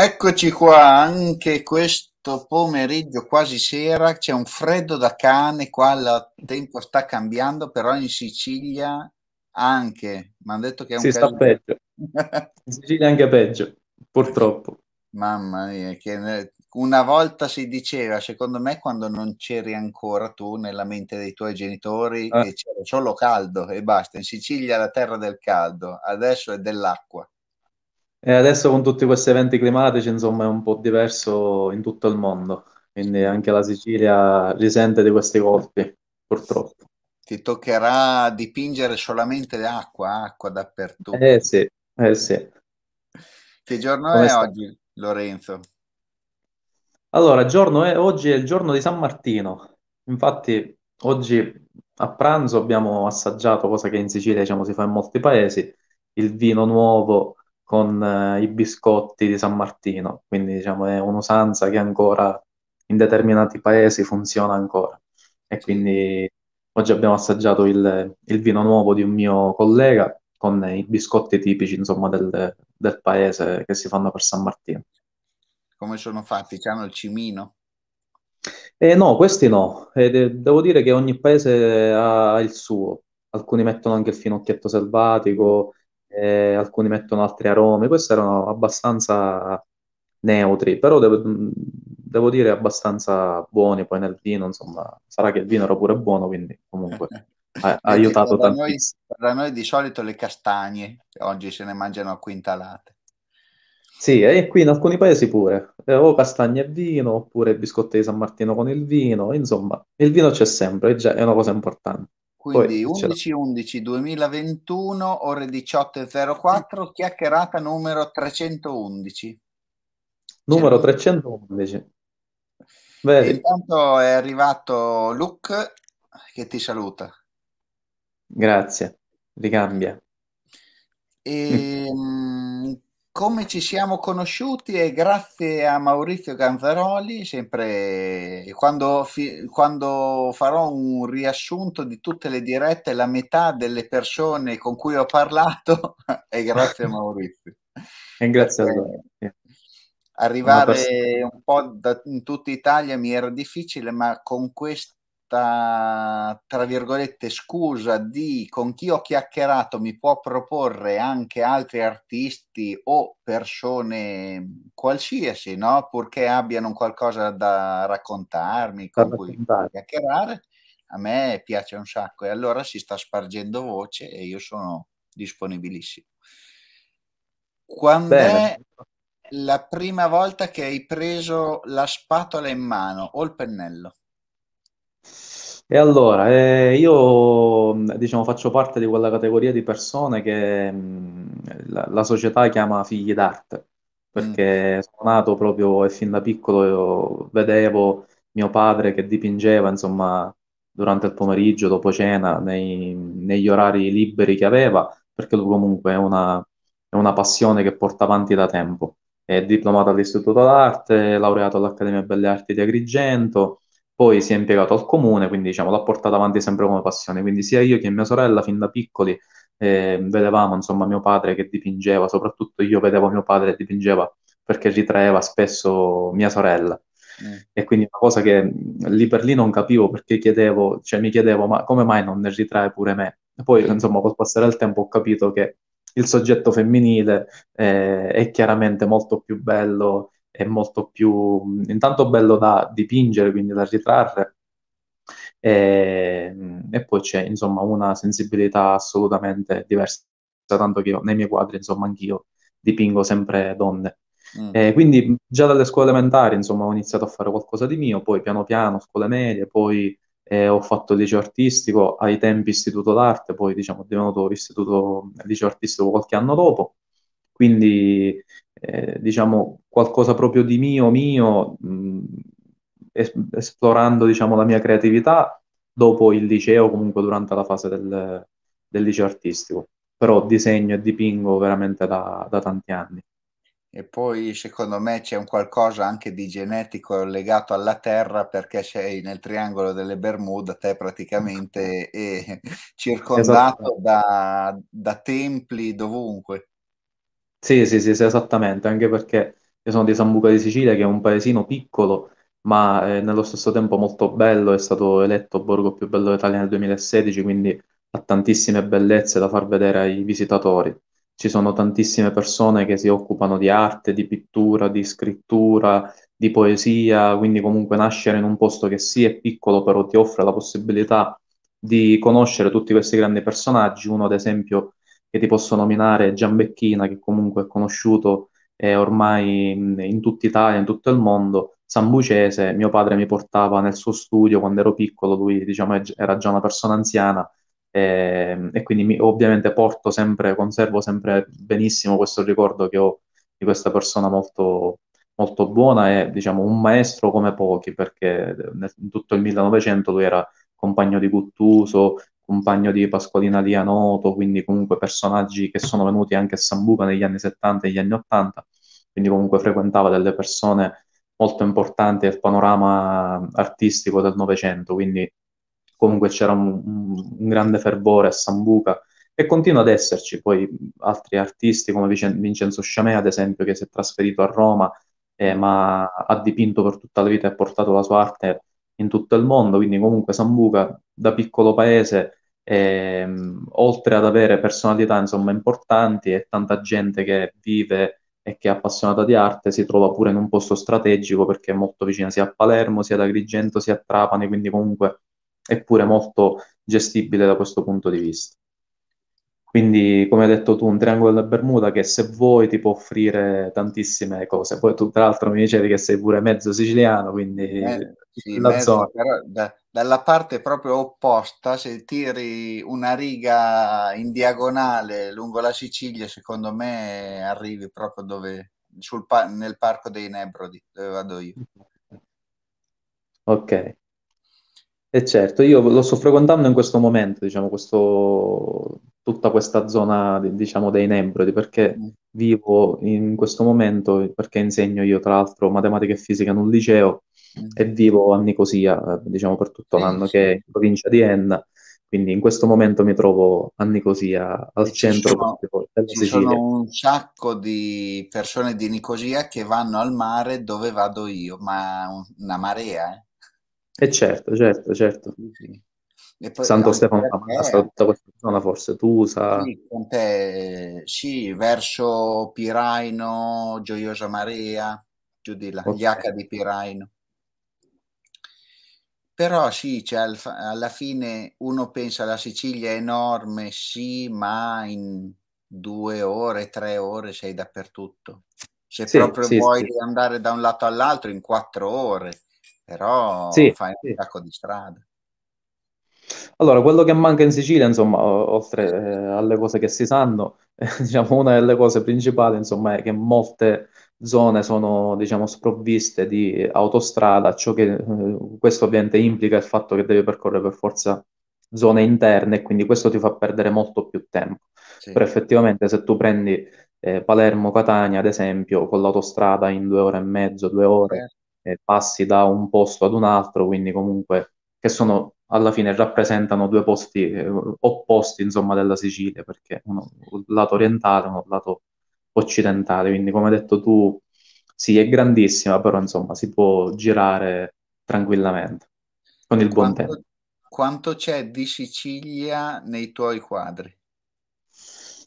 Eccoci qua, anche questo pomeriggio, quasi sera, c'è un freddo da cane, qua il tempo sta cambiando, però in Sicilia anche, mi hanno detto che è un si caso... sta peggio, in Sicilia anche peggio, purtroppo. Mamma mia, che una volta si diceva, secondo me, quando non c'eri ancora tu nella mente dei tuoi genitori, ah. che c'era solo caldo e basta. In Sicilia è la terra del caldo, adesso è dell'acqua. E adesso con tutti questi eventi climatici, insomma, è un po' diverso in tutto il mondo, quindi anche la Sicilia risente di questi colpi, purtroppo. Ti toccherà dipingere solamente acqua, acqua dappertutto. Eh sì, eh sì. Che giorno è sta? oggi, Lorenzo? Allora, giorno è, oggi è il giorno di San Martino. Infatti, oggi a pranzo abbiamo assaggiato, cosa che in Sicilia diciamo, si fa in molti paesi, il vino nuovo con eh, i biscotti di San Martino, quindi diciamo è un'usanza che ancora in determinati paesi funziona ancora. E quindi oggi abbiamo assaggiato il, il vino nuovo di un mio collega con i biscotti tipici insomma, del, del paese che si fanno per San Martino. Come sono fatti? C'hanno il cimino? Eh, no, questi no. Eh, de- devo dire che ogni paese ha il suo. Alcuni mettono anche il finocchietto selvatico, eh, alcuni mettono altri aromi, questi erano abbastanza neutri, però devo, mm, devo, dire abbastanza buoni poi nel vino, insomma, sarà che il vino era pure buono, quindi comunque ha, aiutato da tantissimo. Noi, da noi di solito le castagne, oggi se ne mangiano a quintalate. Sì, e qui in alcuni paesi pure, eh, o castagne e vino, oppure biscotti di San Martino con il vino, insomma, il vino c'è sempre, è, già, è una cosa importante. Quindi 11-11-2021, ore 18.04, chiacchierata numero 311. Numero 311. Bene. intanto è arrivato Luke che ti saluta. Grazie, ricambia. E, mm come ci siamo conosciuti e grazie a Maurizio Ganzaroli, sempre quando, fi, quando, farò un riassunto di tutte le dirette, la metà delle persone con cui ho parlato è grazie a Maurizio. e grazie Perché a voi. Arrivare un po' da, in tutta Italia mi era difficile, ma con questo questa, tra virgolette, scusa di con chi ho chiacchierato mi può proporre anche altri artisti o persone qualsiasi, no? Purché abbiano qualcosa da raccontarmi, con da cui raccontare. chiacchierare. A me piace un sacco e allora si sta spargendo voce e io sono disponibilissimo. Quando Bene. è la prima volta che hai preso la spatola in mano o il pennello? E allora, eh, io diciamo faccio parte di quella categoria di persone che mh, mm, la, la società chiama figli d'arte, mm. perché sono nato proprio e fin da piccolo io vedevo mio padre che dipingeva, insomma, durante il pomeriggio, dopo cena, nei- negli orari liberi che aveva, perché lui comunque è una, è una passione che porta avanti da tempo. È diplomato all'Istituto d'Arte, laureato all'Accademia Belle Arti di Agrigento, poi si è impiegato al comune, quindi diciamo, l'ha portata avanti sempre come passione. Quindi sia io che mia sorella, fin da piccoli, eh, vedevamo insomma mio padre che dipingeva, soprattutto io vedevo mio padre che dipingeva perché ritraeva spesso mia sorella. Mm. E quindi una cosa che lì per lì non capivo perché chiedevo, cioè mi chiedevo ma come mai non ne ritrae pure me? E poi mm. insomma col passare del tempo ho capito che il soggetto femminile eh, è chiaramente molto più bello è molto più, intanto bello da dipingere, quindi da ritrarre, e, e poi c'è insomma una sensibilità assolutamente diversa, tanto che io, nei miei quadri, insomma, anch'io dipingo sempre donne. Mm. Eh, quindi già dalle scuole elementari, insomma, ho iniziato a fare qualcosa di mio, poi piano piano, scuole medie, poi eh, ho fatto liceo artistico, ai tempi istituto d'arte, poi diciamo divenuto istituto liceo artistico qualche anno dopo. Quindi, eh, diciamo, qualcosa proprio di mio, mio, mh, mm, es- esplorando, diciamo, la mia creatività dopo il liceo, comunque durante la fase del, del liceo artistico. Però disegno e dipingo veramente da, da tanti anni. E poi secondo me c'è un qualcosa anche di genetico legato alla terra perché sei nel triangolo delle Bermuda, te praticamente è circondato esatto. da, da, templi dovunque. Sì, sì, sì, sì, esattamente, anche perché io sono di San Buca di Sicilia, che è un paesino piccolo, ma eh, nello stesso tempo molto bello, è stato eletto borgo più bello d'Italia nel 2016, quindi ha tantissime bellezze da far vedere ai visitatori. Ci sono tantissime persone che si occupano di arte, di pittura, di scrittura, di poesia, quindi comunque nascere in un posto che sì è piccolo, però ti offre la possibilità di conoscere tutti questi grandi personaggi. Uno, ad esempio, che ti posso nominare Giambecchina, che comunque è conosciuto eh, ormai in, in tutta Italia, in tutto il mondo, sambucese, mio padre mi portava nel suo studio quando ero piccolo, lui diciamo, era già una persona anziana, eh, e quindi mi, ovviamente porto sempre, conservo sempre benissimo questo ricordo che ho di questa persona molto, molto buona e diciamo un maestro come pochi perché eh, nel, in tutto il 1900 lui era compagno di Guttuso, compagno di Pasqualina Lia Noto, quindi comunque personaggi che sono venuti anche a Sambuca negli anni 70 e negli anni 80, quindi comunque frequentava delle persone molto importanti del panorama artistico del Novecento, quindi comunque c'era un, un, grande fervore a Sambuca e continua ad esserci poi altri artisti come Vincenzo Sciamè, ad esempio, che si è trasferito a Roma, eh, ma ha dipinto per tutta la vita e ha portato la sua arte in tutto il mondo, quindi comunque Sambuca da piccolo paese ehm, oltre ad avere personalità insomma importanti e tanta gente che vive e che è appassionata di arte, si trova pure in un posto strategico perché è molto vicina sia a Palermo, sia ad Agrigento, sia a Trapani, quindi comunque è pure molto gestibile da questo punto di vista. Quindi, come hai detto tu, un triangolo della Bermuda che se vuoi ti può offrire tantissime cose. Poi tu, tra l'altro, mi dicevi che sei pure mezzo siciliano, quindi eh, sì, la zona. Però, da, dalla parte proprio opposta, se tiri una riga in diagonale lungo la Sicilia, secondo me arrivi proprio dove, sul, nel parco dei Nebrodi, dove vado io. Ok. E certo, io lo sto frequentando in questo momento, diciamo, questo, tutta questa zona, diciamo, dei Nebrodi, perché mm. vivo in questo momento, perché insegno io, tra l'altro, matematica e fisica in un liceo mm. e vivo a Nicosia, diciamo, per tutto l'anno, che è in provincia di Enna. Quindi in questo momento mi trovo a Nicosia, al centro sono, della ci Sicilia. Ci sono un sacco di persone di Nicosia che vanno al mare dove vado io, ma una marea, eh? E eh, certo, certo, certo. Sì. Poi, Santo Stefano Tabasta, tutta questa zona forse Tusa. Sì, con te, sì, verso Piraino, Gioiosa Maria, giù di là, okay. Iaca di Piraino. Però sì, cioè, alla fine uno pensa la Sicilia è enorme, sì, ma in due ore, tre ore sei dappertutto. Se sì, proprio sì, vuoi andare da un lato all'altro in quattro ore però sì, fai un sacco di strada. Allora, quello che manca in Sicilia, insomma, oltre eh, alle cose che si sanno, eh, diciamo, una delle cose principali, insomma, è che molte zone sono, diciamo, sprovviste di autostrada, ciò che eh, questo ovviamente implica il fatto che devi percorrere per forza zone interne e quindi questo ti fa perdere molto più tempo. Sì. Però effettivamente se tu prendi eh, Palermo-Catania, ad esempio, con l'autostrada in due ore e mezzo, due ore, certo eh, passi da un posto ad un altro, quindi comunque che sono alla fine rappresentano due posti eh, opposti insomma della Sicilia, perché uno un lato orientale e uno lato occidentale, quindi come hai detto tu sì è grandissima, però insomma si può girare tranquillamente con il buon tempo. Quanto c'è di Sicilia nei tuoi quadri?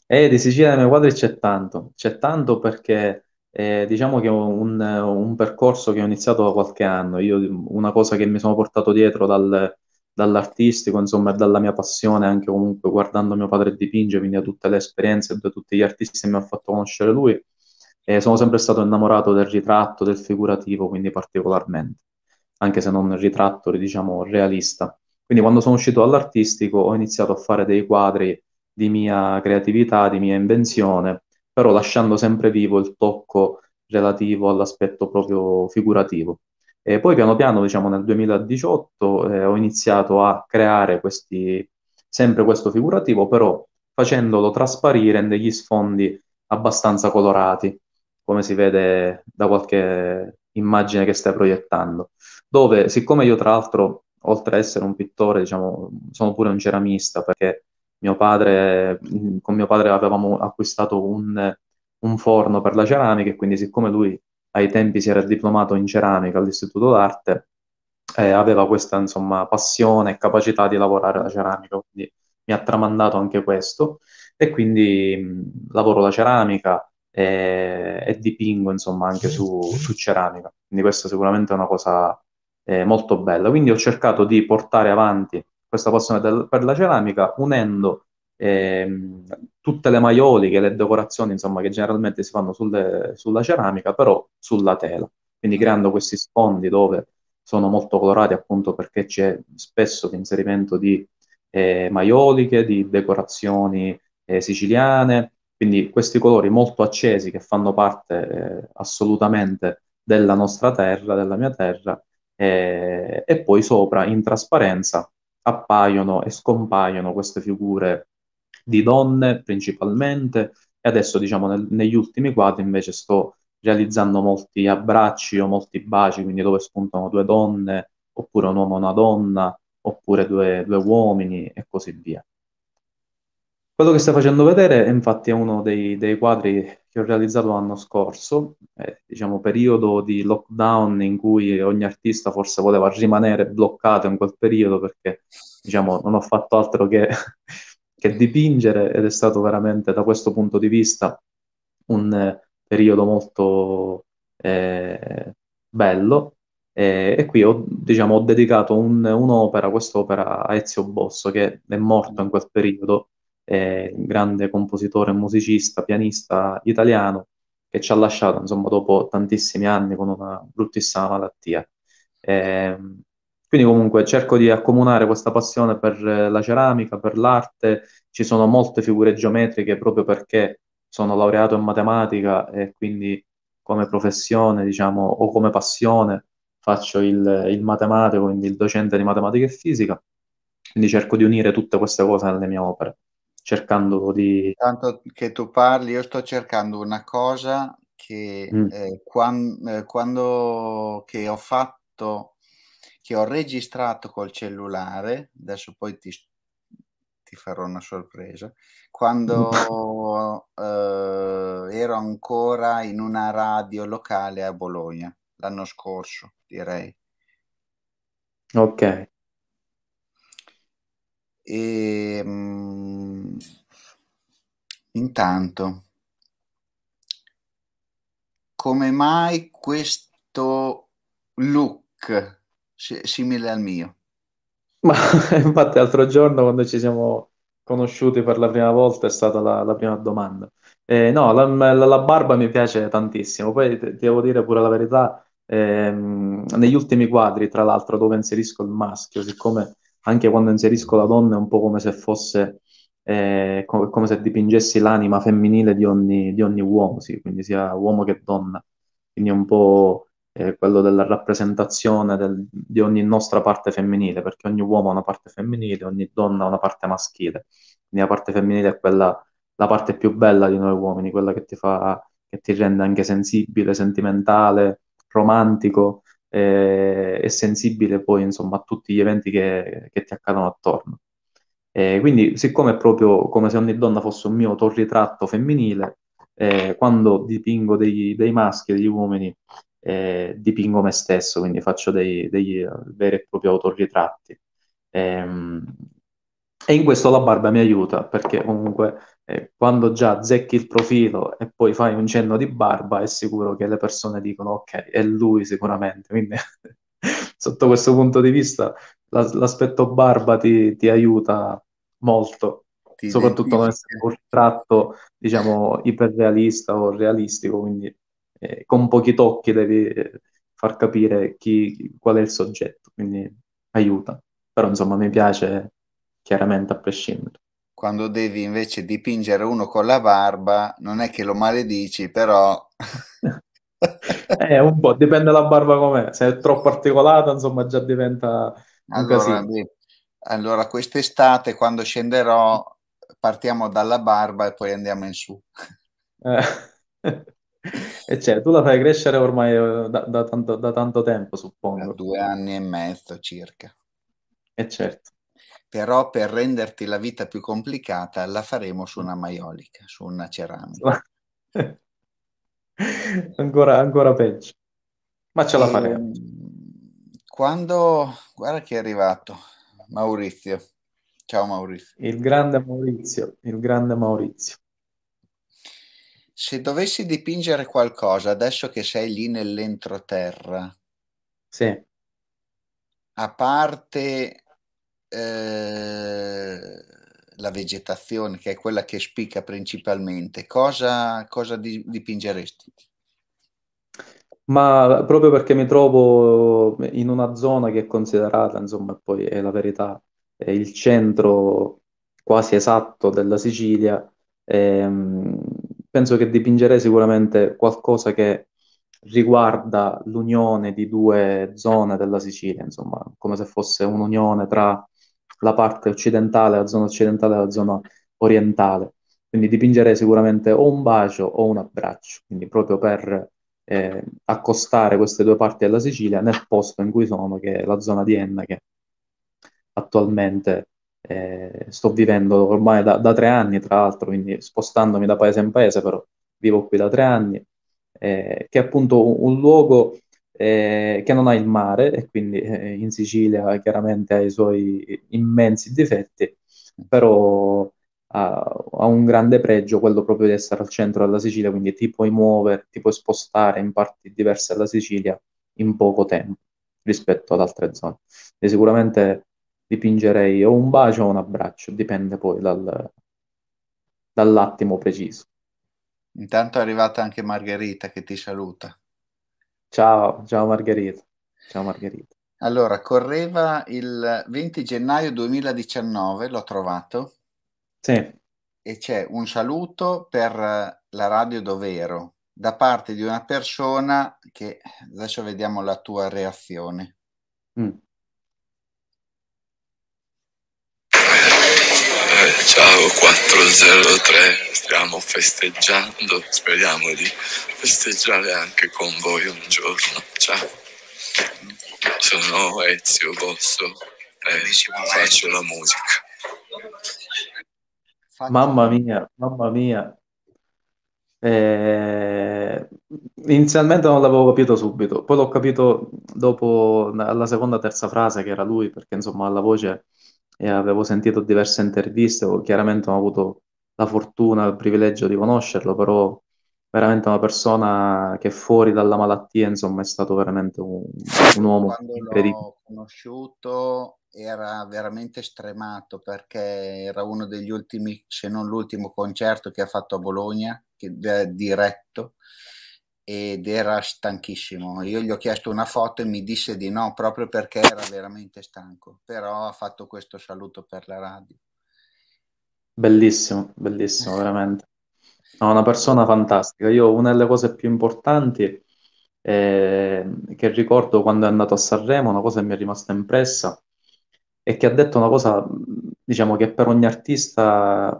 Eh, di Sicilia nei miei quadri c'è tanto, c'è tanto perché eh, diciamo che è un, un, percorso che ho iniziato da qualche anno. Io una cosa che mi sono portato dietro dal, dall'artistico, insomma, dalla mia passione, anche comunque guardando mio padre dipinge, quindi da tutte le esperienze, da tutti gli artisti che mi ha fatto conoscere lui. Eh, sono sempre stato innamorato del ritratto, del figurativo, quindi particolarmente, anche se non ritratto, diciamo, realista. Quindi quando sono uscito dall'artistico ho iniziato a fare dei quadri di mia creatività, di mia invenzione, però lasciando sempre vivo il tocco relativo all'aspetto proprio figurativo. E poi piano piano, diciamo nel 2018, eh, ho iniziato a creare questi, sempre questo figurativo, però facendolo trasparire in degli sfondi abbastanza colorati, come si vede da qualche immagine che stai proiettando. Dove, siccome io tra l'altro, oltre ad essere un pittore, diciamo, sono pure un ceramista, perché mio padre, mm, con mio padre avevamo acquistato un, un forno per la ceramica e quindi siccome lui ai tempi si era diplomato in ceramica all'Istituto d'Arte, eh, aveva questa insomma, passione e capacità di lavorare la ceramica, quindi mi ha tramandato anche questo e quindi mh, mm, lavoro la ceramica e, eh, e dipingo insomma, anche su, su, ceramica, quindi questa sicuramente è una cosa eh, molto bella. Quindi ho cercato di portare avanti questa passione per la ceramica unendo ehm, tutte le maioliche, le decorazioni insomma, che generalmente si fanno sulle, sulla ceramica, però sulla tela, quindi mm. creando questi sfondi dove sono molto colorati appunto perché c'è spesso l'inserimento di eh, maioliche, di decorazioni eh, siciliane, quindi questi colori molto accesi che fanno parte eh, assolutamente della nostra terra, della mia terra, eh, e poi sopra in trasparenza appaiono e scompaiono queste figure di donne principalmente e adesso diciamo nel, negli ultimi quadri invece sto realizzando molti abbracci o molti baci, quindi dove spuntano due donne oppure un uomo e una donna oppure due, due uomini e così via. Quello che stai facendo vedere infatti è uno dei, dei quadri che ho realizzato l'anno scorso, eh, diciamo periodo di lockdown in cui ogni artista forse voleva rimanere bloccato in quel periodo perché diciamo, non ho fatto altro che, che, dipingere ed è stato veramente da questo punto di vista un eh, periodo molto eh, bello eh, e qui ho, diciamo, ho dedicato un, un'opera, quest'opera a Ezio Bosso che è morto in quel periodo un grande compositore, musicista, pianista italiano che ci ha lasciato insomma, dopo tantissimi anni con una bruttissima malattia. Eh, quindi comunque cerco di accomunare questa passione per la ceramica, per l'arte, ci sono molte figure geometriche proprio perché sono laureato in matematica e quindi come professione, diciamo, o come passione faccio il, il matematico, quindi il docente di matematica e fisica, quindi cerco di unire tutte queste cose nelle mie opere cercando di... Tanto che tu parli, io sto cercando una cosa che mm. eh, quando, eh, quando che ho fatto, che ho registrato col cellulare, adesso poi ti, ti farò una sorpresa, quando mm. eh, ero ancora in una radio locale a Bologna, l'anno scorso direi. Ok. E mh, mm, intanto, come mai questo look simile al mio? Ma infatti l'altro giorno quando ci siamo conosciuti per la prima volta è stata la, la prima domanda. Eh, no, la, la, la, barba mi piace tantissimo, poi ti devo dire pure la verità, ehm, negli ultimi quadri, tra l'altro, dove inserisco il maschio, siccome anche quando inserisco la donna è un po' come se fosse, eh, co- come se dipingessi l'anima femminile di ogni, di ogni uomo, sì, quindi sia uomo che donna. Quindi è un po' eh, quello della rappresentazione del, di ogni nostra parte femminile, perché ogni uomo ha una parte femminile, ogni donna ha una parte maschile. Quindi la parte femminile è quella, la parte più bella di noi uomini, quella che ti fa, che ti rende anche sensibile, sentimentale, romantico eh, e sensibile poi insomma a tutti gli eventi che, che ti accadono attorno. Eh, quindi, siccome è proprio come se ogni donna fosse un mio autorritratto femminile, eh, quando dipingo dei, dei maschi, degli uomini, eh, dipingo me stesso, quindi faccio dei, degli eh, veri e propri autorritratti. Ehm, e in questo la barba mi aiuta perché comunque quando già zecchi il profilo e poi fai un cenno di barba, è sicuro che le persone dicono ok, è lui sicuramente. Quindi sotto questo punto di vista la, l'aspetto barba ti, ti aiuta molto, ti soprattutto non essere un tratto diciamo iperrealista o realistico, quindi eh, con pochi tocchi devi eh, far capire chi, qual è il soggetto, quindi aiuta. Però insomma mi piace chiaramente a prescindere quando devi invece dipingere uno con la barba, non è che lo maledici, però... eh, un po', dipende dalla barba com'è, se è troppo articolata, insomma, già diventa allora, allora quest'estate, quando scenderò, partiamo dalla barba e poi andiamo in su. Eh. e cioè, tu la fai crescere ormai eh, da, da, tanto, da tanto tempo, suppongo. Da due anni e mezzo circa. E eh, certo però per renderti la vita più complicata la faremo su una maiolica, su una ceramica. ancora, ancora peggio, ma ce la faremo. Ehm, quando, guarda che è arrivato, Maurizio. Ciao Maurizio. Il grande Maurizio, il grande Maurizio. Se dovessi dipingere qualcosa, adesso che sei lì nell'entroterra, sì. a parte eh, la vegetazione, che è quella che spicca principalmente, cosa, cosa dipingeresti? Ma proprio perché mi trovo in una zona che è considerata, insomma, poi è la verità, è il centro quasi esatto della Sicilia, ehm, penso che dipingerei sicuramente qualcosa che riguarda l'unione di due zone della Sicilia, insomma, come se fosse un'unione tra la parte occidentale, la zona occidentale e la zona orientale. Quindi dipingerei sicuramente o un bacio o un abbraccio, quindi proprio per eh, accostare queste due parti della Sicilia nel posto in cui sono, che è la zona di Enna, che attualmente eh, sto vivendo ormai da, da, tre anni, tra l'altro, quindi spostandomi da paese in paese, però vivo qui da tre anni, eh, che è appunto un, un luogo eh, che non ha il mare e quindi eh, in Sicilia chiaramente ha i suoi immensi difetti, mm. però ha, ha, un grande pregio quello proprio di essere al centro della Sicilia, quindi ti puoi muovere, ti puoi spostare in parti diverse della Sicilia in poco tempo rispetto ad altre zone. E sicuramente dipingerei o un bacio o un abbraccio, dipende poi dal, dall'attimo preciso. Intanto è arrivata anche Margherita che ti saluta. Ciao, ciao Margherita. Ciao Margherita. Allora, correva il 20 gennaio 2019, l'ho trovato. Sì. E c'è un saluto per la radio Dovero da parte di una persona che adesso vediamo la tua reazione. Mm. ciao 403, stiamo festeggiando, speriamo di festeggiare anche con voi un giorno. Ciao, sono Ezio Bosso e faccio la musica. Mamma mia, mamma mia. Eh, inizialmente non l'avevo capito subito, poi l'ho capito dopo alla seconda, terza frase che era lui, perché insomma alla voce e avevo sentito diverse interviste, chiaramente ho avuto la fortuna, il privilegio di conoscerlo, però veramente una persona che fuori dalla malattia, insomma, è stato veramente un, un uomo Quando incredibile. L'ho conosciuto era veramente stremato perché era uno degli ultimi, se non l'ultimo concerto che ha fatto a Bologna, che, eh, diretto, ed era stanchissimo. Io gli ho chiesto una foto e mi disse di no proprio perché era veramente stanco, però ha fatto questo saluto per la radio. Bellissimo, bellissimo, veramente. No, una persona fantastica. Io una delle cose più importanti eh, che ricordo quando è andato a Sanremo, una cosa che mi è rimasta impressa, e che ha detto una cosa, diciamo, che per ogni artista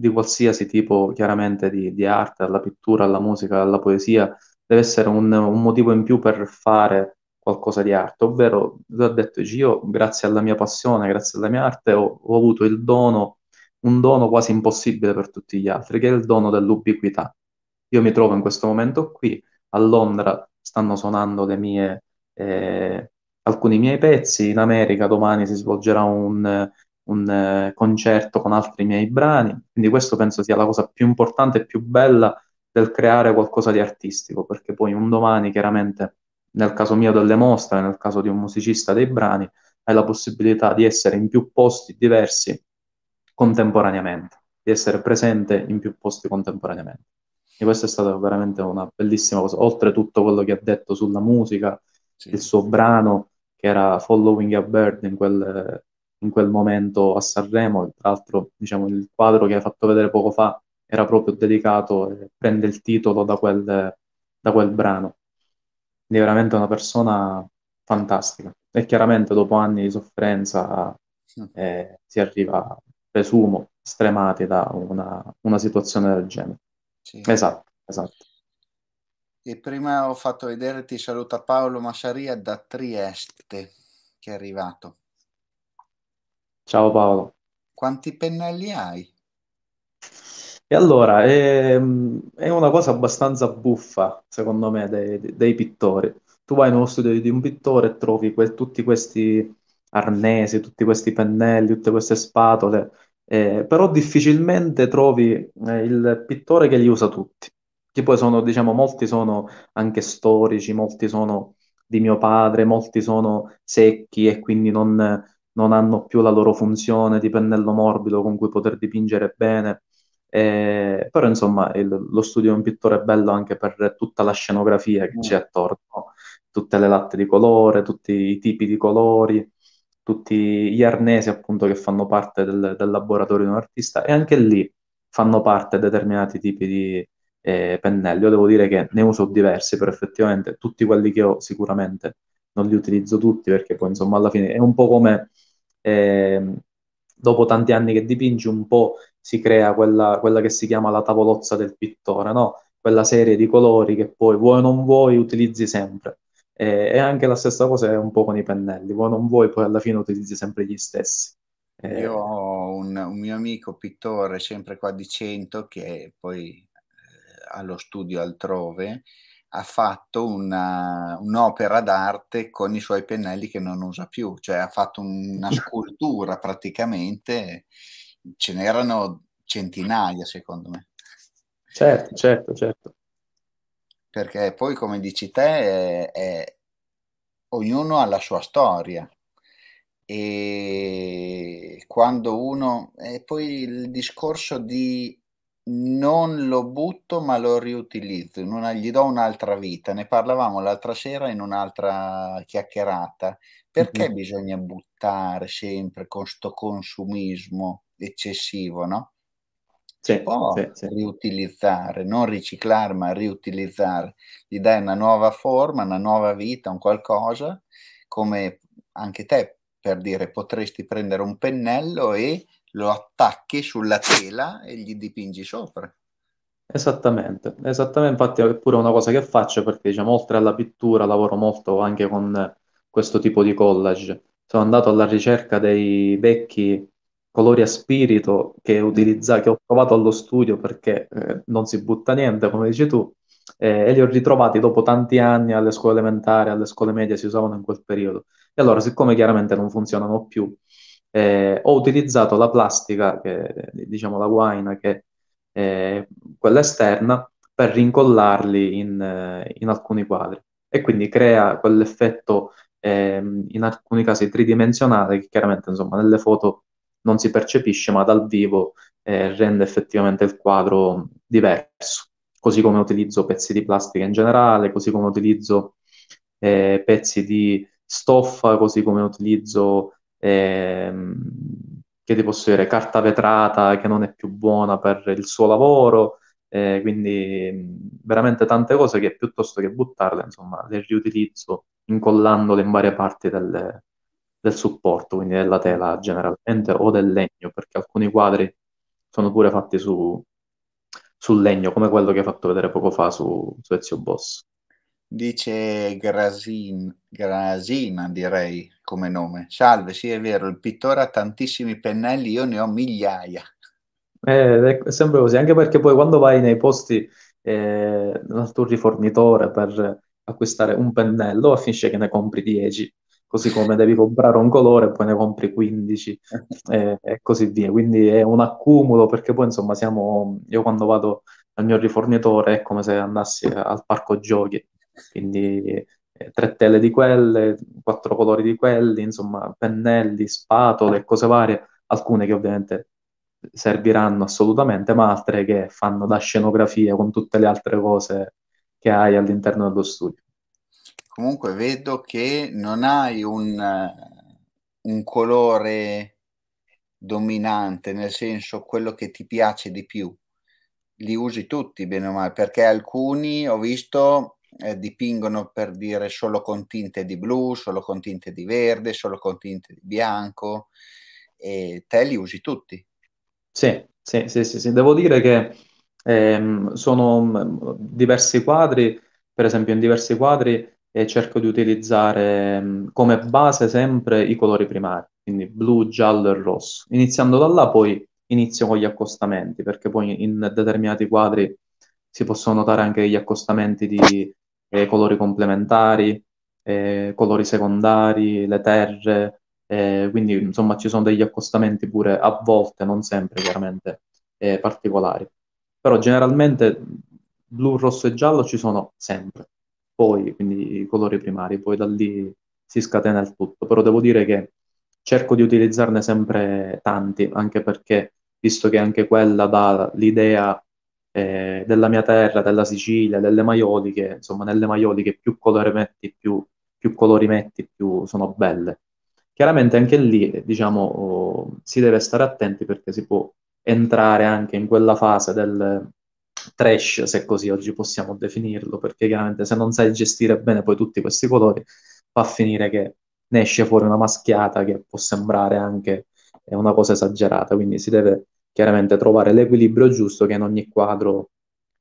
di qualsiasi tipo, chiaramente, di, di, arte, alla pittura, alla musica, alla poesia, deve essere un, un motivo in più per fare qualcosa di arte, ovvero, lui ha detto, io grazie alla mia passione, grazie alla mia arte, ho, ho avuto il dono, un dono quasi impossibile per tutti gli altri, che è il dono dell'ubiquità. Io mi trovo in questo momento qui, a Londra stanno suonando le mie... Eh, alcuni miei pezzi. In America domani si svolgerà un, un eh, concerto con altri miei brani. Quindi questo penso sia la cosa più importante e più bella del creare qualcosa di artistico, perché poi un domani chiaramente, nel caso mio delle mostre, nel caso di un musicista dei brani, hai la possibilità di essere in più posti diversi contemporaneamente, di essere presente in più posti contemporaneamente. E questa è stata veramente una bellissima cosa, oltre tutto quello che ha detto sulla musica, sì. il suo brano che era Following a Bird in quel in quel momento a Sanremo. Tra l'altro, diciamo, il quadro che hai fatto vedere poco fa era proprio dedicato, eh, prende il titolo da quel, da quel brano. Quindi è veramente una persona fantastica. E chiaramente dopo anni di sofferenza eh, si arriva, presumo, stremati da una, una situazione del genere. Sì. Esatto, esatto. E prima ho fatto vedere, ti saluta Paolo Massaria da Trieste, che è arrivato. Ciao Paolo. Quanti pennelli hai? E allora, ehm, è, una cosa abbastanza buffa, secondo me, dei, dei pittori. Tu vai nello studio di un pittore e trovi que- tutti questi arnesi, tutti questi pennelli, tutte queste spatole, eh, però difficilmente trovi eh, il pittore che li usa tutti. Che poi sono, diciamo, molti sono anche storici, molti sono di mio padre, molti sono secchi e quindi non non hanno più la loro funzione di pennello morbido con cui poter dipingere bene. Eh, però insomma il, lo studio di un pittore è bello anche per tutta la scenografia che mm. c'è attorno, tutte le latte di colore, tutti i tipi di colori, tutti gli arnesi appunto che fanno parte del, del laboratorio di un artista e anche lì fanno parte determinati tipi di eh, pennelli. Io devo dire che ne uso diversi, però effettivamente tutti quelli che ho sicuramente non li utilizzo tutti perché poi insomma alla fine è un po' come e ehm, dopo tanti anni che dipingi un po' si crea quella, quella che si chiama la tavolozza del pittore, no? quella serie di colori che poi vuoi o non vuoi utilizzi sempre. E, anche la stessa cosa è un po' con i pennelli, vuoi non vuoi poi alla fine utilizzi sempre gli stessi. Eh... Io ho un, un, mio amico pittore sempre qua di Cento che poi eh, ha lo studio altrove ha fatto una, un'opera d'arte con i suoi pennelli che non usa più, cioè ha fatto una scultura praticamente, ce n'erano centinaia secondo me. Certo, certo, certo. Perché poi come dici te, è, è, ognuno ha la sua storia e quando uno... E poi il discorso di non lo butto ma lo riutilizzo, una, gli do un'altra vita. Ne parlavamo l'altra sera in un'altra chiacchierata. Perché mm-hmm. bisogna buttare sempre con questo consumismo eccessivo, no? Si sì, può sì, sì. riutilizzare, non riciclare ma riutilizzare. Gli dai una nuova forma, una nuova vita, un qualcosa, come anche te per dire potresti prendere un pennello e lo attacchi sulla tela e gli dipingi sopra. Esattamente, esattamente, infatti è pure una cosa che faccio perché diciamo oltre alla pittura lavoro molto anche con questo tipo di collage. Sono andato alla ricerca dei vecchi colori a spirito che, utilizza, che ho trovato allo studio perché eh, non si butta niente, come dici tu, eh, e li ho ritrovati dopo tanti anni alle scuole elementari, alle scuole medie si usavano in quel periodo. E allora, siccome chiaramente non funzionano più, eh, ho utilizzato la plastica, che, eh, diciamo la guaina, che è eh, quella esterna, per rincollarli in, eh, in alcuni quadri. E quindi crea quell'effetto ehm, in alcuni casi tridimensionale che chiaramente insomma, nelle foto non si percepisce, ma dal vivo eh, rende effettivamente il quadro diverso. Così come utilizzo pezzi di plastica in generale, così come utilizzo eh, pezzi di stoffa, così come utilizzo ehm, che ti posso dire, carta vetrata che non è più buona per il suo lavoro, eh, quindi veramente tante cose che piuttosto che buttarle, insomma, le riutilizzo incollandole in varie parti del, del supporto, quindi della tela generalmente o del legno, perché alcuni quadri sono pure fatti su, sul legno, come quello che hai fatto vedere poco fa su, su Ezio Boss. Dice Grasin, Grasina, direi come nome. Salve, sì, è vero, il pittore ha tantissimi pennelli, io ne ho migliaia. Eh, ecco, è sempre così, anche perché poi quando vai nei posti eh, dal tuo rifornitore per acquistare un pennello, finisce che ne compri 10, così come devi comprare un colore poi ne compri 15 eh, e così via. Quindi è un accumulo perché poi insomma siamo, io quando vado al mio rifornitore è come se andassi al parco giochi quindi eh, tre tele di quelle, quattro colori di quelli, insomma, pennelli, spatole, cose varie, alcune che ovviamente serviranno assolutamente, ma altre che fanno da scenografia con tutte le altre cose che hai all'interno dello studio. Comunque vedo che non hai un, un colore dominante, nel senso quello che ti piace di più. Li usi tutti, bene o male, perché alcuni ho visto eh, dipingono per dire solo con tinte di blu, solo con tinte di verde, solo con tinte di bianco e te li usi tutti. Sì, sì, sì, sì, sì. devo dire che ehm, sono mm, diversi quadri, per esempio in diversi quadri eh, cerco di utilizzare mh, mm, come base sempre i colori primari, quindi blu, giallo e rosso. Iniziando da là poi inizio con gli accostamenti, perché poi in, in determinati quadri si possono notare anche gli accostamenti di eh, colori complementari, eh, colori secondari, le terre, eh, quindi insomma ci sono degli accostamenti pure a volte, non sempre chiaramente, particolari. Però generalmente blu, rosso e giallo ci sono sempre, poi quindi i colori primari, poi da lì si scatena il tutto, però devo dire che cerco di utilizzarne sempre tanti, anche perché visto che anche quella dà l'idea eh, della mia terra, della Sicilia, delle maioliche, insomma nelle maioliche più colori metti, più, più, colori metti, più sono belle. Chiaramente anche lì, diciamo, oh, si deve stare attenti perché si può entrare anche in quella fase del trash, se così oggi possiamo definirlo, perché chiaramente se non sai gestire bene poi tutti questi colori, fa finire che ne esce fuori una maschiata che può sembrare anche eh, una cosa esagerata, quindi si deve chiaramente trovare l'equilibrio giusto che in ogni quadro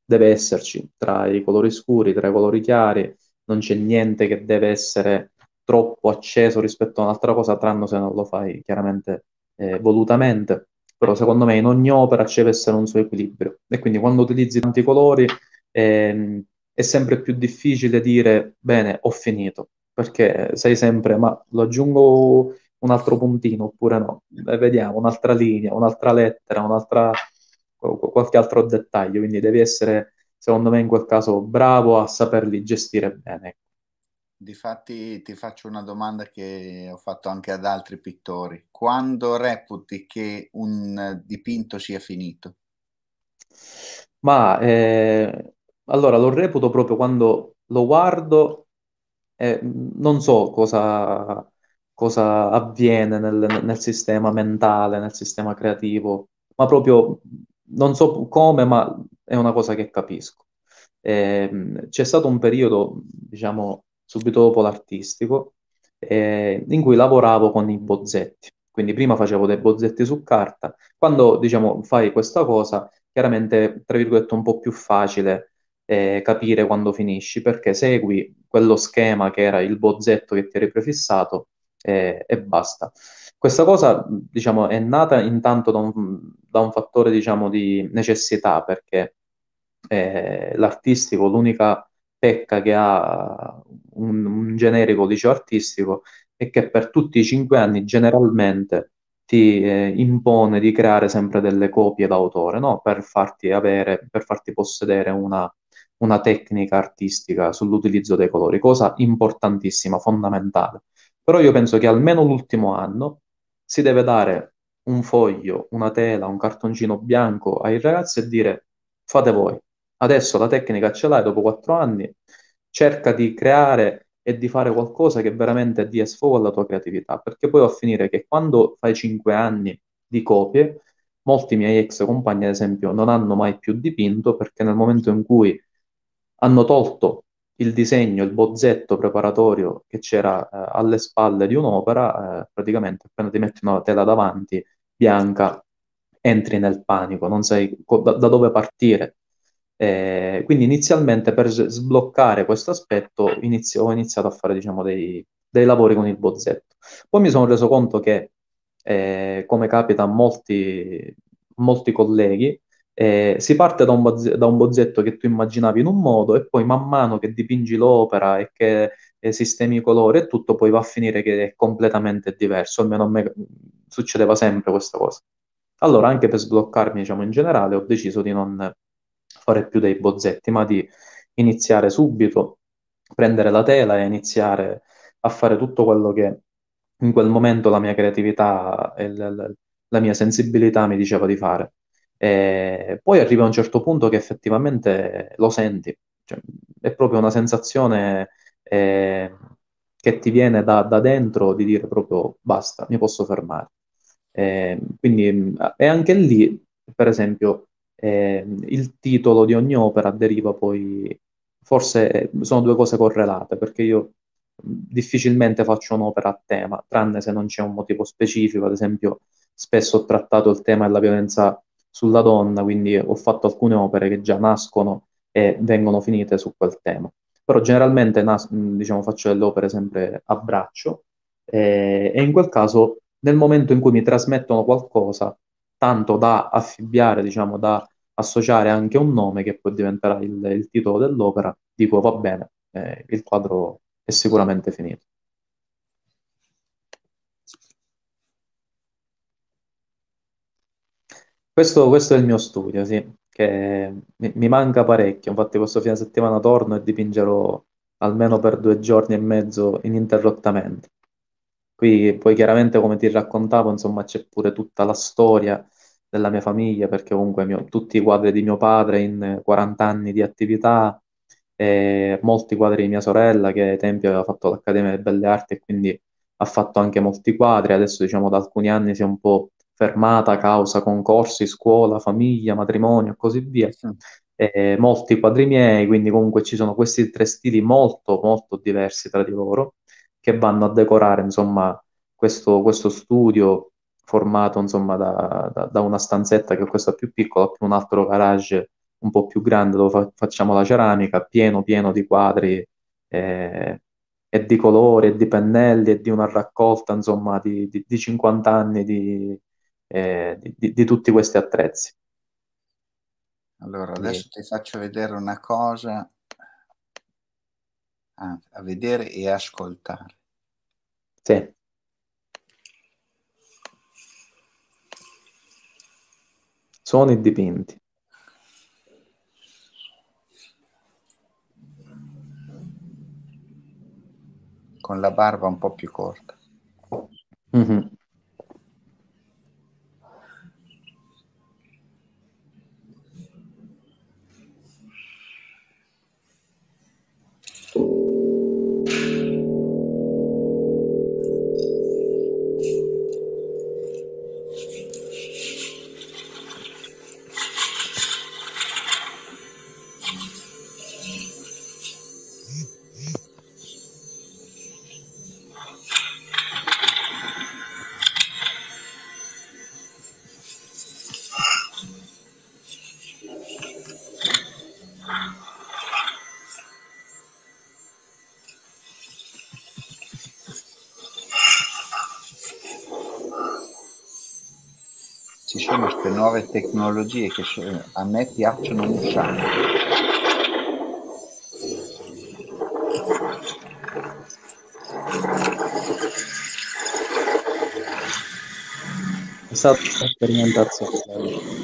deve esserci, tra i colori scuri, tra i colori chiari, non c'è niente che deve essere troppo acceso rispetto a un'altra cosa, tranne se non lo fai chiaramente eh, volutamente, però secondo me in ogni opera ci deve essere un suo equilibrio e quindi quando utilizzi tanti colori ehm, è sempre più difficile dire bene, ho finito, perché sei sempre, ma lo aggiungo un altro puntino oppure no, eh, vediamo un'altra linea, un'altra lettera, un'altra, qualche altro dettaglio, quindi devi essere, secondo me, in quel caso bravo a saperli gestire bene. Difatti ti faccio una domanda che ho fatto anche ad altri pittori. Quando reputi che un dipinto sia finito? Ma eh, allora lo reputo proprio quando lo guardo e eh, non so cosa, cosa avviene nel, nel, sistema mentale, nel sistema creativo, ma proprio non so come, ma è una cosa che capisco. Eh, c'è stato un periodo, diciamo, subito dopo l'artistico, eh, in cui lavoravo con i bozzetti. Quindi prima facevo dei bozzetti su carta. Quando, diciamo, fai questa cosa, chiaramente, tra virgolette, un po' più facile eh, capire quando finisci, perché segui quello schema che era il bozzetto che ti eri prefissato e, e basta. Questa cosa, diciamo, è nata intanto da un, da un fattore, diciamo, di necessità, perché eh, l'artistico, l'unica pecca che ha un, un generico liceo artistico è che per tutti i cinque anni generalmente ti eh, impone di creare sempre delle copie d'autore, no? per, farti avere, per farti possedere una, una tecnica artistica sull'utilizzo dei colori, cosa importantissima, fondamentale. Però io penso che almeno l'ultimo anno si deve dare un foglio, una tela, un cartoncino bianco ai ragazzi e dire fate voi. Adesso la tecnica ce l'hai dopo quattro anni, cerca di creare e di fare qualcosa che veramente dia sfogo alla tua creatività, perché poi va a finire che quando fai cinque anni di copie, molti miei ex compagni, ad esempio, non hanno mai più dipinto perché nel momento in cui hanno tolto il disegno, il bozzetto preparatorio che c'era eh, alle spalle di un'opera, eh, praticamente appena ti metti una tela davanti, bianca, entri nel panico, non sai co- da, da, dove partire. Eh, quindi inizialmente per sbloccare questo aspetto inizio, ho iniziato a fare diciamo, dei, dei, lavori con il bozzetto. Poi mi sono reso conto che, eh, come capita a molti, molti colleghi, eh, si parte da un, bozz- da un, bozzetto che tu immaginavi in un modo e poi man mano che dipingi l'opera e che eh, sistemi i colori e tutto, poi va a finire che è completamente diverso, almeno a me mm, succedeva sempre questa cosa. Allora, anche per sbloccarmi, diciamo, in generale, ho deciso di non fare più dei bozzetti, ma di iniziare subito, prendere la tela e iniziare a fare tutto quello che in quel momento la mia creatività e l- l- la mia sensibilità mi diceva di fare. Eh, poi arrivi a un certo punto che effettivamente lo senti, cioè, è proprio una sensazione eh, che ti viene da, da, dentro di dire proprio basta, mi posso fermare. Eh, quindi, eh, e anche lì, per esempio, eh, il titolo di ogni opera deriva poi, forse eh, sono due cose correlate, perché io difficilmente faccio un'opera a tema, tranne se non c'è un motivo specifico, ad esempio spesso ho trattato il tema della violenza sulla donna, quindi ho fatto alcune opere che già nascono e vengono finite su quel tema. Però generalmente nas- diciamo, faccio delle opere sempre a braccio eh, e in quel caso nel momento in cui mi trasmettono qualcosa, tanto da affibbiare, diciamo, da associare anche un nome che poi diventerà il, il titolo dell'opera, dico va bene, eh, il quadro è sicuramente finito. Questo, questo è il mio studio, sì, che mi, mi manca parecchio. Infatti, questo fine settimana torno e dipingerò almeno per due giorni e mezzo ininterrottamente. Qui poi chiaramente, come ti raccontavo, insomma, c'è pure tutta la storia della mia famiglia, perché comunque mio, tutti i quadri di mio padre in 40 anni di attività, e molti quadri di mia sorella che ai tempi aveva fatto l'Accademia delle Belle Arti e quindi ha fatto anche molti quadri, adesso diciamo da alcuni anni si è un po' fermata a causa concorsi, scuola, famiglia, matrimonio e così via. Eh, molti quadri miei, quindi comunque ci sono questi tre stili molto, molto diversi tra di loro che vanno a decorare, insomma, questo, questo studio formato, insomma, da, da, da, una stanzetta che è questa più piccola, più un altro garage un po' più grande dove fa- facciamo la ceramica, pieno, pieno di quadri eh, e di colori e di pennelli e di una raccolta, insomma, di, di, di 50 anni di, eh, di, di, di, tutti questi attrezzi. Allora, adesso sì. ti faccio vedere una cosa, ah, a vedere e ascoltare. Sì. Sono i dipinti. Con la barba un po' più corta. Mm-hmm. nuove tecnologie che eh, a me piacciono un sacco. È stata una sperimentazione.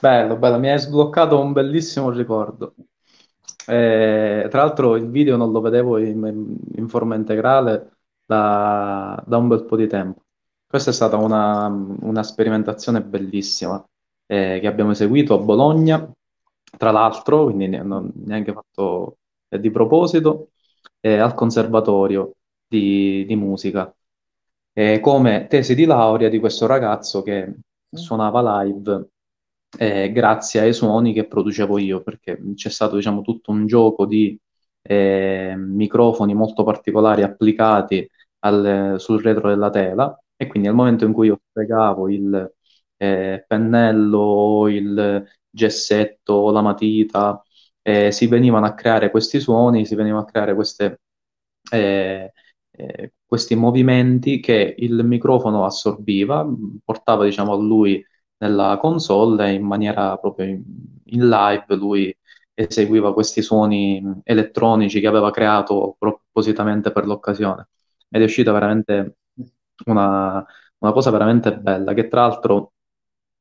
Bello, bello, mi hai sbloccato un bellissimo ricordo. Eh, tra l'altro il video non lo vedevo in, in forma integrale da, da, un bel po' di tempo. Questa è stata una, una sperimentazione bellissima eh, che abbiamo eseguito a Bologna, tra l'altro, quindi ne, non, neanche fatto eh, di proposito, eh, al conservatorio di, di musica, eh, come tesi di laurea di questo ragazzo che mm. suonava live eh, grazie ai suoni che producevo io, perché c'è stato diciamo, tutto un gioco di eh, microfoni molto particolari applicati al, sul retro della tela e quindi al momento in cui io spiegavo il eh, pennello, il gessetto, la matita, eh, si venivano a creare questi suoni, si venivano a creare queste, eh, eh, questi movimenti che il microfono assorbiva, portava diciamo, a lui nella console in maniera proprio in, live lui eseguiva questi suoni mm, elettronici che aveva creato appositamente per l'occasione. Ed è uscita veramente una, una cosa veramente bella, che tra l'altro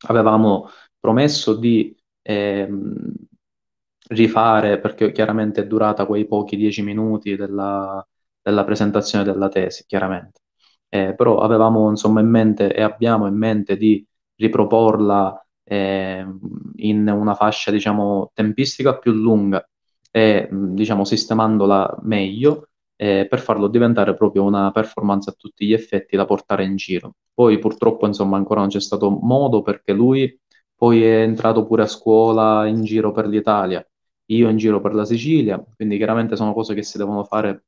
avevamo promesso di ehm, rifare, perché chiaramente è durata quei pochi dieci minuti della, della presentazione della tesi, chiaramente. Eh, però avevamo insomma in mente e abbiamo in mente di riproporla eh, in una fascia, diciamo, tempistica più lunga e, diciamo, sistemandola meglio eh, per farlo diventare proprio una performance a tutti gli effetti da portare in giro. Poi purtroppo, insomma, ancora non c'è stato modo perché lui poi è entrato pure a scuola in giro per l'Italia, io in giro per la Sicilia, quindi chiaramente sono cose che si devono fare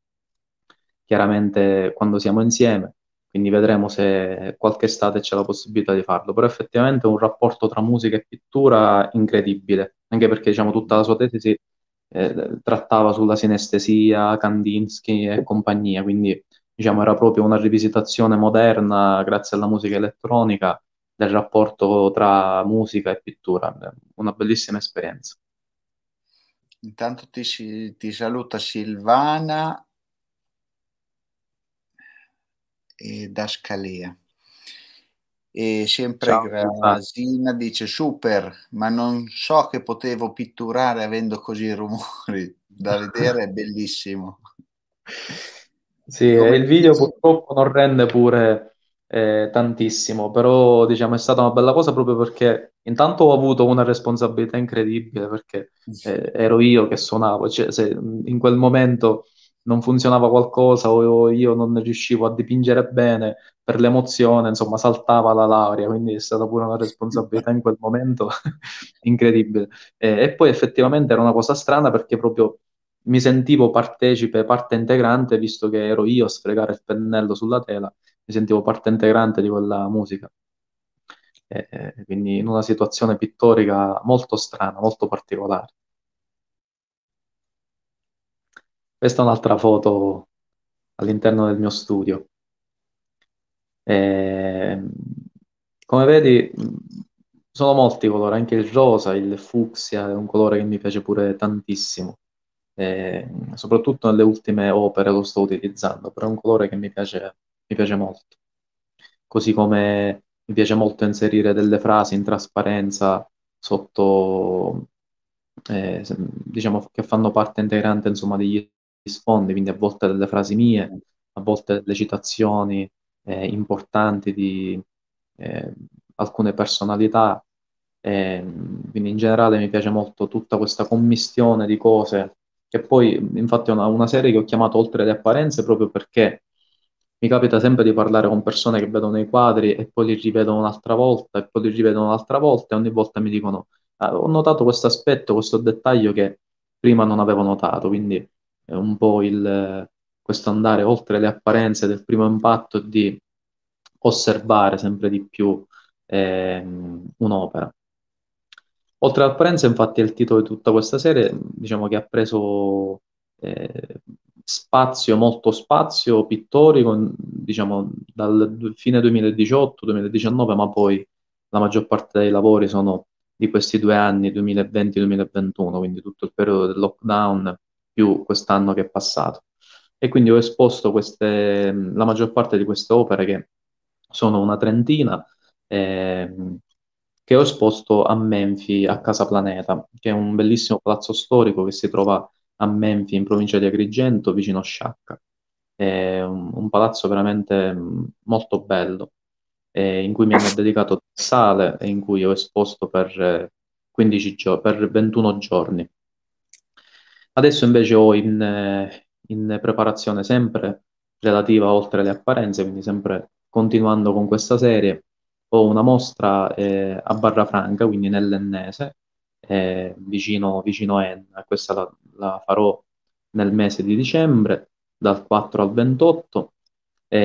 chiaramente quando siamo insieme quindi vedremo se qualche estate c'è la possibilità di farlo, però effettivamente è un rapporto tra musica e pittura incredibile, anche perché diciamo, tutta la sua tesi eh, trattava sulla sinestesia, Kandinsky e compagnia, quindi diciamo, era proprio una rivisitazione moderna, grazie alla musica elettronica, del rapporto tra musica e pittura, una bellissima esperienza. Intanto ti, ti saluta Silvana e Dascalea. E sempre Ciao, dice super, ma non so che potevo pitturare avendo così rumori. Da vedere è bellissimo. Sì, Come il video dice... purtroppo non rende pure eh, tantissimo, però diciamo è stata una bella cosa proprio perché intanto ho avuto una responsabilità incredibile perché mm. eh, ero io che suonavo, cioè, in quel momento non funzionava qualcosa o io non riuscivo a dipingere bene per l'emozione, insomma, saltava la laurea, quindi è stata pure una responsabilità in quel momento incredibile. Eh, e poi effettivamente era una cosa strana perché proprio mi sentivo partecipe, parte integrante, visto che ero io a sfregare il pennello sulla tela, mi sentivo parte integrante di quella musica. Eh, quindi in una situazione pittorica molto strana, molto particolare. Questa è un'altra foto all'interno del mio studio. E, ehm, come vedi, sono molti i colori, anche il rosa, il fucsia è un colore che mi piace pure tantissimo. E, ehm, soprattutto nelle ultime opere lo sto utilizzando, però è un colore che mi piace, mi piace molto. Così come mi piace molto inserire delle frasi in trasparenza sotto, eh, diciamo, che fanno parte integrante, insomma, degli risponde, quindi a volte delle frasi mie, a volte delle citazioni eh, importanti di eh, alcune personalità. Eh, quindi in generale mi piace molto tutta questa commistione di cose che poi infatti è una, una serie che ho chiamato Oltre le apparenze proprio perché mi capita sempre di parlare con persone che vedono i quadri e poi li rivedono un'altra volta e poi li rivedono un'altra volta e ogni volta mi dicono ah, ho notato questo aspetto, questo dettaglio che prima non avevo notato, quindi è un po' il, questo andare oltre le apparenze del primo impatto e di osservare sempre di più eh, un'opera. Oltre all'apparenza, infatti, è il titolo di tutta questa serie, diciamo che ha preso eh, spazio, molto spazio pittorico, diciamo dal fine 2018-2019, ma poi la maggior parte dei lavori sono di questi due anni, 2020-2021, quindi tutto il periodo del lockdown più quest'anno che è passato. E quindi ho esposto queste, la maggior parte di queste opere, che sono una trentina, eh, che ho esposto a Menfi, a Casa Planeta, che è un bellissimo palazzo storico che si trova a Menfi, in provincia di Agrigento, vicino a Sciacca. È un, un palazzo veramente molto bello, eh, in cui mi hanno dedicato sale e in cui ho esposto per, eh, gio- per 21 giorni. Adesso invece ho in, eh, in preparazione sempre relativa oltre le apparenze, quindi sempre continuando con questa serie, ho una mostra eh, a Barra Franca, quindi nell'Ennese, eh, vicino, vicino a Enna, questa la, la, farò nel mese di dicembre, dal 4 al 28, e,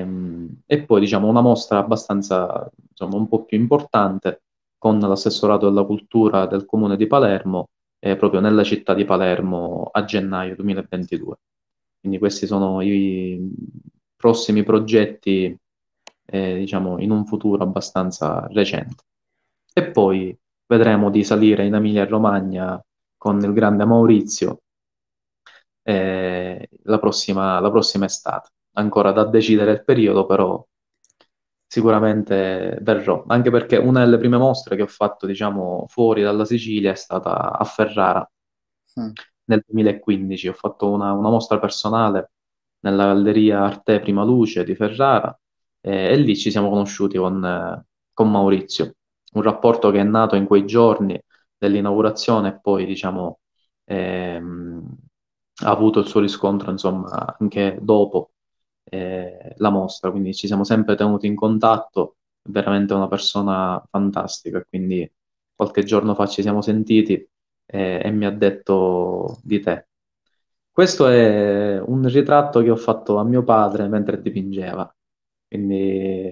ehm, e poi diciamo una mostra abbastanza, insomma, un po' più importante con l'assessorato della cultura del comune di Palermo, eh, proprio nella città di Palermo a gennaio 2022. Quindi questi sono i prossimi progetti, eh, diciamo, in un futuro abbastanza recente. E poi vedremo di salire in Emilia-Romagna con il grande Maurizio eh, la, prossima, la prossima estate. Ancora da decidere il periodo, però sicuramente verrò, anche perché una delle prime mostre che ho fatto, diciamo, fuori dalla Sicilia è stata a Ferrara mm. nel 2015. Ho fatto una, una, mostra personale nella galleria Arte Prima Luce di Ferrara eh, e lì ci siamo conosciuti con, con Maurizio. Un rapporto che è nato in quei giorni dell'inaugurazione e poi, diciamo, ehm, ha avuto il suo riscontro, insomma, anche dopo la mostra, quindi ci siamo sempre tenuti in contatto, veramente una persona fantastica, quindi qualche giorno fa ci siamo sentiti eh, e mi ha detto di te. Questo è un ritratto che ho fatto a mio padre mentre dipingeva, quindi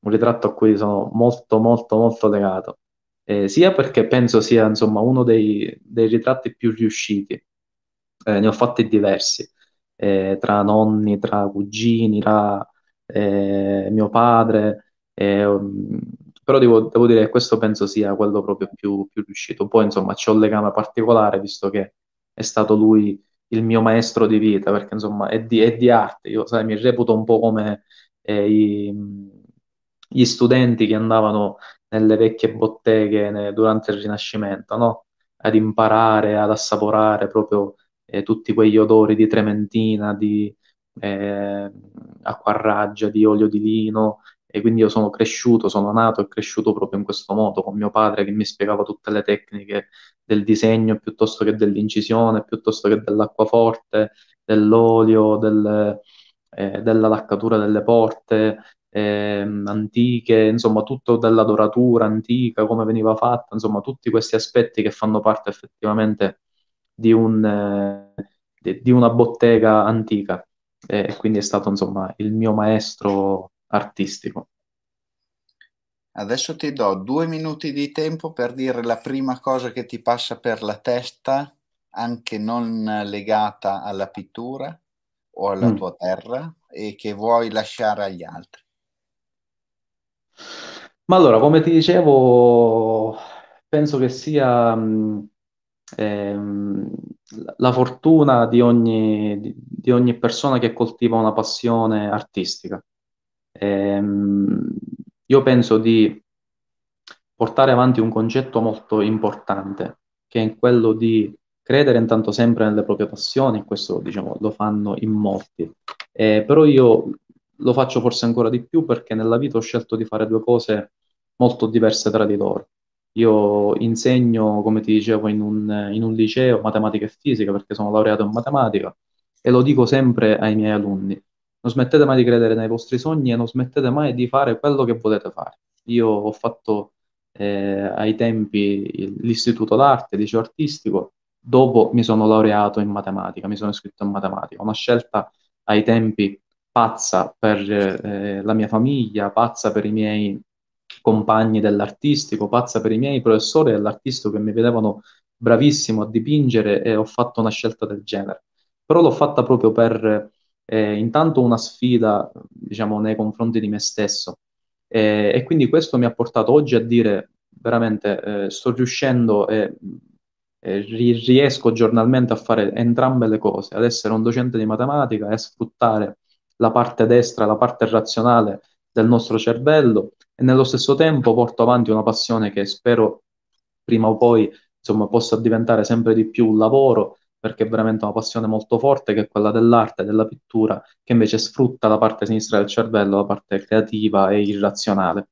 un ritratto a cui sono molto molto molto legato, eh, sia perché penso sia insomma uno dei, dei ritratti più riusciti, eh, ne ho fatti diversi, eh, tra nonni, tra cugini, tra eh, mio padre. Eh, um, però devo, devo, dire che questo penso sia quello proprio più, più riuscito. Poi, insomma, c'è un legame particolare, visto che è stato lui il mio maestro di vita, perché insomma è di, è di arte. Io sai, mi reputo un po' come eh, i, gli studenti che andavano nelle vecchie botteghe ne, durante il Rinascimento, no? ad imparare, ad assaporare proprio eh, tutti quegli odori di trementina, di eh, acquarraggia, di olio di lino. E quindi io sono cresciuto, sono nato e cresciuto proprio in questo modo, con mio padre che mi spiegava tutte le tecniche del disegno piuttosto che dell'incisione, piuttosto che dell'acquaforte, dell'olio, del, eh, della laccatura delle porte, eh, antiche, insomma tutto della doratura antica, come veniva fatta, insomma tutti questi aspetti che fanno parte effettivamente di, un, eh, di una bottega antica e quindi è stato insomma il mio maestro artistico. Adesso ti do due minuti di tempo per dire la prima cosa che ti passa per la testa, anche non legata alla pittura o alla mm. tua terra, e che vuoi lasciare agli altri. Ma allora, come ti dicevo, penso che sia mh, mm, Ehm, la fortuna di ogni, di, di ogni, persona che coltiva una passione artistica. Ehm, io penso di portare avanti un concetto molto importante, che è quello di credere intanto sempre nelle proprie passioni, questo diciamo, lo fanno in molti, eh, però io lo faccio forse ancora di più perché nella vita ho scelto di fare due cose molto diverse tra di loro. Io insegno, come ti dicevo, in un, in un liceo matematica e fisica perché sono laureato in matematica e lo dico sempre ai miei alunni. Non smettete mai di credere nei vostri sogni e non smettete mai di fare quello che volete fare. Io ho fatto eh, ai tempi l'istituto d'arte, liceo artistico, dopo mi sono laureato in matematica, mi sono iscritto in matematica. Una scelta ai tempi pazza per eh, la mia famiglia, pazza per i miei compagni dell'artistico, pazza per i miei professori dell'artistico che mi vedevano bravissimo a dipingere e ho fatto una scelta del genere. Però l'ho fatta proprio per eh, intanto una sfida, diciamo, nei confronti di me stesso. E, e quindi questo mi ha portato oggi a dire veramente eh, sto riuscendo e eh, riesco giornalmente a fare entrambe le cose, ad essere un docente di matematica e a sfruttare la parte destra, la parte razionale del nostro cervello e nello stesso tempo porto avanti una passione che spero prima o poi insomma, possa diventare sempre di più un lavoro perché è veramente una passione molto forte che è quella dell'arte, della pittura, che invece sfrutta la parte sinistra del cervello, la parte creativa e irrazionale.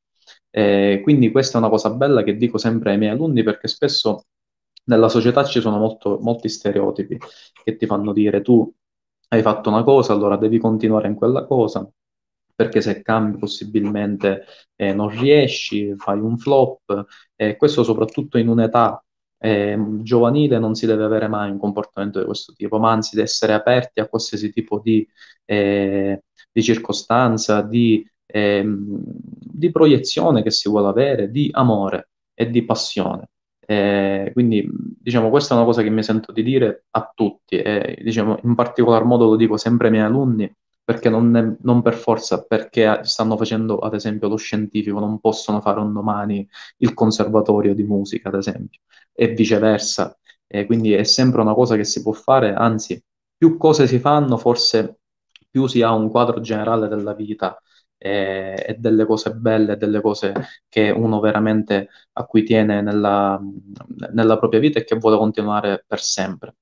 E quindi questa è una cosa bella che dico sempre ai miei alunni perché spesso nella società ci sono molto, molti stereotipi che ti fanno dire tu hai fatto una cosa, allora devi continuare in quella cosa, perché se cambi possibilmente eh, non riesci, fai un flop, e questo soprattutto in un'età eh, giovanile non si deve avere mai un comportamento di questo tipo, ma anzi di essere aperti a qualsiasi tipo di, eh, di circostanza, di, eh, di, proiezione che si vuole avere, di amore e di passione. Eh, quindi diciamo questa è una cosa che mi sento di dire a tutti e diciamo in particolar modo lo dico sempre ai miei alunni perché non, è, non, per forza, perché stanno facendo ad esempio lo scientifico, non possono fare un domani il conservatorio di musica, ad esempio, e viceversa. E quindi è sempre una cosa che si può fare, anzi, più cose si fanno, forse più si ha un quadro generale della vita e, e delle cose belle, delle cose che uno veramente a cui tiene nella, nella propria vita e che vuole continuare per sempre.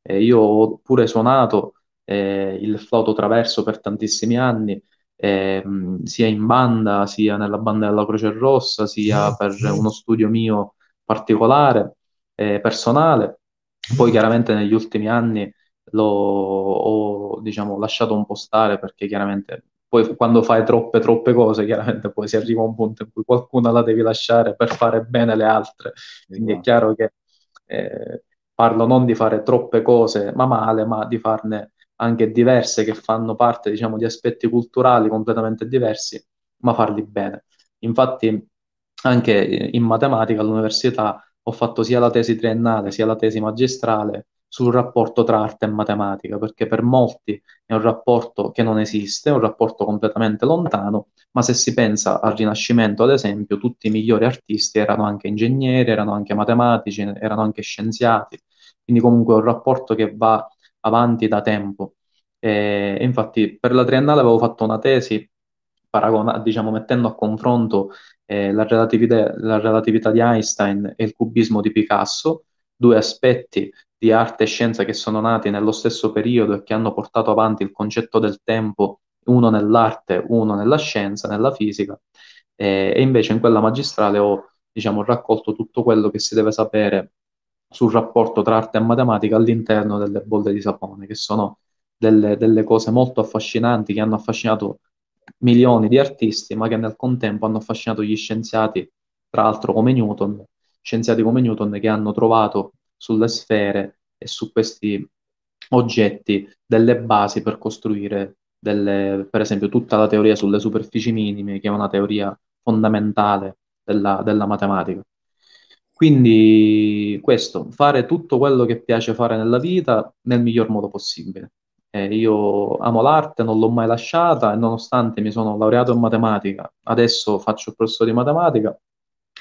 E io ho pure suonato eh, il flauto traverso per tantissimi anni, ehm, sia in banda, sia nella banda della Croce Rossa, sia ah, per uno studio mio particolare, eh, personale. Mm. Poi chiaramente negli ultimi anni l'ho ho, diciamo, lasciato un po' stare perché chiaramente poi quando fai troppe troppe cose chiaramente poi si arriva a un punto in cui qualcuna la devi lasciare per fare bene le altre quindi è esatto. chiaro che eh, parlo non di fare troppe cose ma male ma di farne anche diverse che fanno parte diciamo, di aspetti culturali completamente diversi, ma farli bene. Infatti anche in matematica all'università ho fatto sia la tesi triennale sia la tesi magistrale sul rapporto tra arte e matematica, perché per molti è un rapporto che non esiste, è un rapporto completamente lontano, ma se si pensa al Rinascimento, ad esempio, tutti i migliori artisti erano anche ingegneri, erano anche matematici, erano anche scienziati, quindi comunque è un rapporto che va avanti da tempo. E, infatti per la triennale avevo fatto una tesi, paragona, diciamo, mettendo a confronto eh, la, relatività, la relatività di Einstein e il cubismo di Picasso, due aspetti di arte e scienza che sono nati nello stesso periodo e che hanno portato avanti il concetto del tempo, uno nell'arte, uno nella scienza, nella fisica, eh, e invece in quella magistrale ho diciamo, raccolto tutto quello che si deve sapere sul rapporto tra arte e matematica all'interno delle bolle di sapone, che sono delle, delle cose molto affascinanti che hanno affascinato milioni di artisti, ma che nel contempo hanno affascinato gli scienziati, tra l'altro come Newton, scienziati come Newton che hanno trovato sulle sfere e su questi oggetti delle basi per costruire, delle, per esempio, tutta la teoria sulle superfici minime, che è una teoria fondamentale della, della matematica. Quindi questo, fare tutto quello che piace fare nella vita nel miglior modo possibile. Eh, io amo l'arte, non l'ho mai lasciata e nonostante mi sono laureato in matematica, adesso faccio il professore di matematica,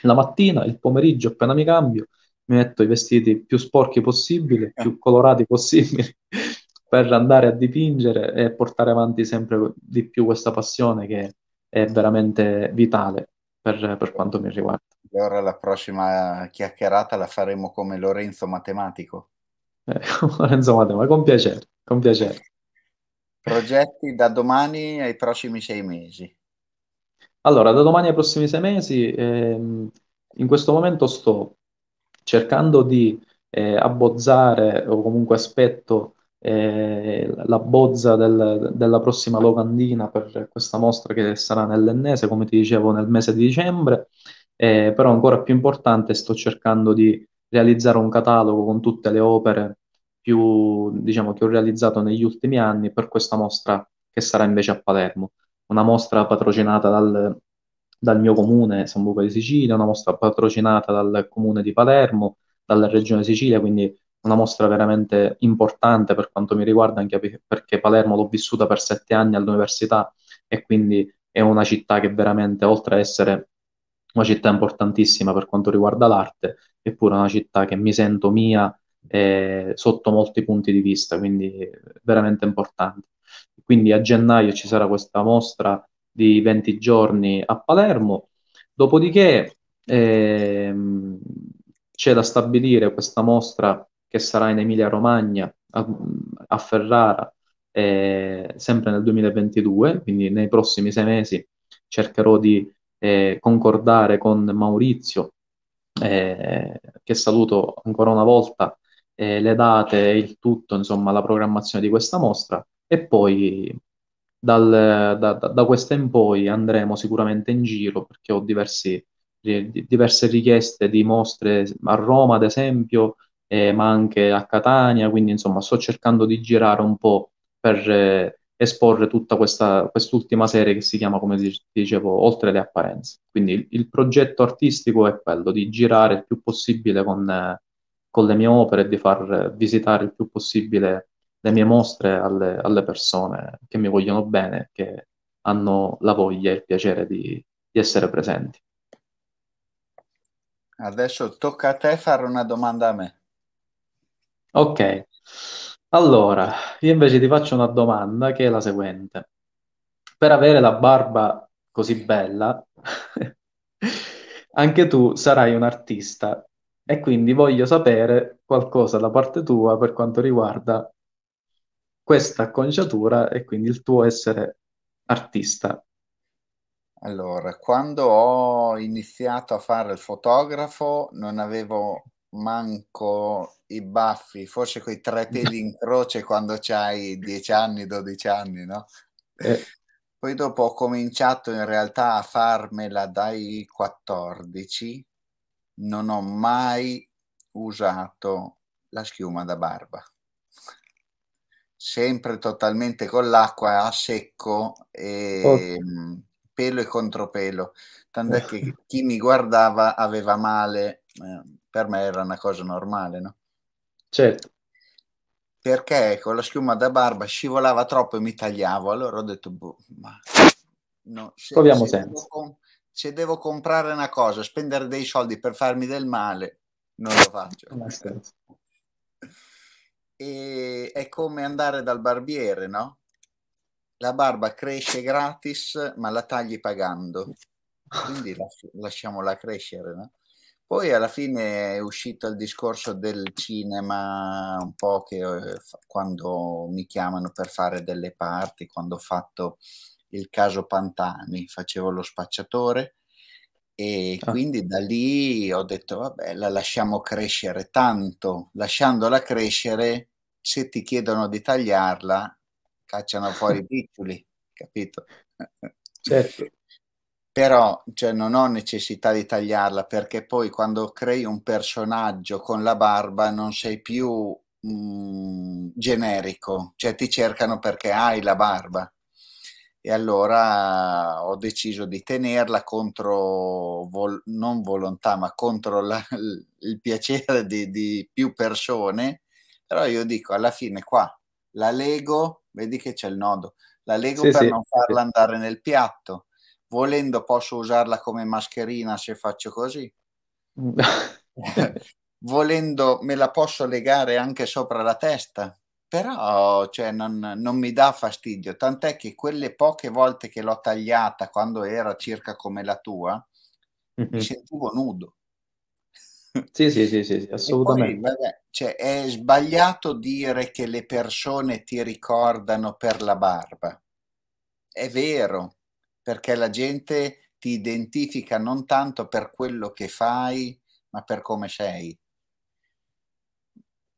la mattina, il pomeriggio appena mi cambio, mi metto i vestiti più sporchi possibili, più eh. colorati possibili, per andare a dipingere e portare avanti sempre di più questa passione che è veramente vitale per, per quanto mi riguarda ora la prossima chiacchierata la faremo come Lorenzo Matematico. Eh, Lorenzo Matematico, con piacere, con piacere. Progetti da domani ai prossimi sei mesi. Allora, da domani ai prossimi sei mesi, ehm, in questo momento sto cercando di eh, abbozzare o comunque aspetto eh, la bozza del, della prossima locandina per questa mostra che sarà nell'ennese, come ti dicevo, nel mese di dicembre eh, però ancora più importante sto cercando di realizzare un catalogo con tutte le opere più, diciamo, che ho realizzato negli ultimi anni per questa mostra che sarà invece a Palermo, una mostra patrocinata dal, dal mio comune San Buca di Sicilia, una mostra patrocinata dal comune di Palermo, dalla regione Sicilia, quindi una mostra veramente importante per quanto mi riguarda, anche perché Palermo l'ho vissuta per sette anni all'università e quindi è una città che veramente, oltre a essere una città importantissima per quanto riguarda l'arte, eppure una città che mi sento mia eh, sotto molti punti di vista, quindi veramente importante. Quindi a gennaio ci sarà questa mostra di 20 giorni a Palermo, dopodiché ehm, c'è da stabilire questa mostra che sarà in Emilia Romagna, a, a Ferrara, eh, sempre nel 2022, quindi nei prossimi sei mesi cercherò di eh, concordare con Maurizio, eh, che saluto ancora una volta, eh, le date, e il tutto, insomma, la programmazione di questa mostra e poi dal, da, da, questa in poi andremo sicuramente in giro perché ho diversi, eh, diverse richieste di mostre a Roma, ad esempio, eh, ma anche a Catania, quindi insomma sto cercando di girare un po' per eh, esporre tutta questa, quest'ultima serie che si chiama, come dicevo, Oltre le apparenze. Quindi il, il progetto artistico è quello di girare il più possibile con, con le mie opere, e di far visitare il più possibile le mie mostre alle, alle persone che mi vogliono bene, che hanno la voglia e il piacere di, di essere presenti. Adesso tocca a te fare una domanda a me. Ok. Allora, io invece ti faccio una domanda che è la seguente. Per avere la barba così bella, anche tu sarai un artista e quindi voglio sapere qualcosa da parte tua per quanto riguarda questa acconciatura e quindi il tuo essere artista. Allora, quando ho iniziato a fare il fotografo non avevo manco i baffi, forse quei tre peli in croce quando c'hai 10 anni, 12 anni, no? Eh. Poi dopo ho cominciato in realtà a farmela dai 14, non ho mai usato la schiuma da barba. Sempre totalmente con l'acqua a secco e oh. pelo e contropelo. Tant'è che chi mi guardava aveva male Ehm, per me era una cosa normale, no? Certo. Perché con ecco, la schiuma da barba scivolava troppo e mi tagliavo, allora ho detto, boh, ma... No, se, Proviamo se senza. Devo, se devo comprare una cosa, spendere dei soldi per farmi del male, non lo faccio. Non e è come andare dal barbiere, no? La barba cresce gratis, ma la tagli pagando. Quindi lasciamola crescere, no? Poi alla fine è uscito il discorso del cinema, un po' che eh, quando mi chiamano per fare delle parti, quando ho fatto il caso Pantani, facevo lo spacciatore e ah. quindi da lì ho detto vabbè la lasciamo crescere tanto, lasciandola crescere se ti chiedono di tagliarla cacciano fuori i piccoli, capito? Certo però cioè, non ho necessità di tagliarla perché poi quando crei un personaggio con la barba non sei più mh, mm, generico, cioè ti cercano perché hai la barba. E allora ho deciso di tenerla contro, vol non volontà, ma contro la, il piacere di, di più persone. Però io dico, alla fine qua la lego, vedi che c'è il nodo, la lego sì, per sì. non farla andare nel piatto volendo posso usarla come mascherina se faccio così. volendo me la posso legare anche sopra la testa, però cioè, non, non, mi dà fastidio, tant'è che quelle poche volte che l'ho tagliata quando era circa come la tua, mm-hmm. mi mhm. sentivo nudo. Sì, sì, sì, sì, assolutamente. Poi, vabbè, cioè, è sbagliato dire che le persone ti ricordano per la barba. È vero, perché la gente ti identifica non tanto per quello che fai, ma per come sei.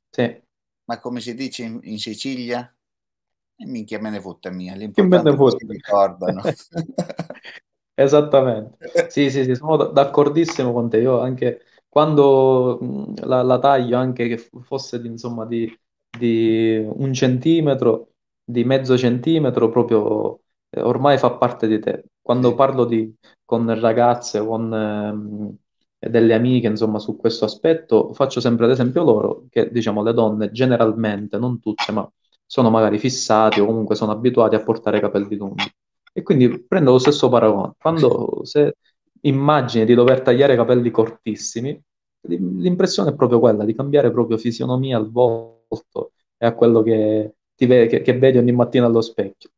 Sì. Ma come si dice in, in Sicilia? E eh, minchia me ne fotta mia, l'importante è che si ricordano. Esattamente, sì sì sì, sono d'accordissimo con te, io anche quando la, la taglio, anche che fosse insomma di, di un centimetro, di mezzo centimetro, proprio ormai fa parte di te. Quando sì. parlo di, con ragazze, con eh, delle amiche, insomma, su questo aspetto, faccio sempre ad esempio loro che, diciamo, le donne generalmente, non tutte, ma sono magari fissati o comunque sono abituati a portare capelli lunghi. E quindi prendo lo stesso paragone. Quando se immagini di dover tagliare capelli cortissimi, l'impressione è proprio quella di cambiare proprio fisionomia al volto e a quello che, ve- che, che vedi ogni mattina allo specchio.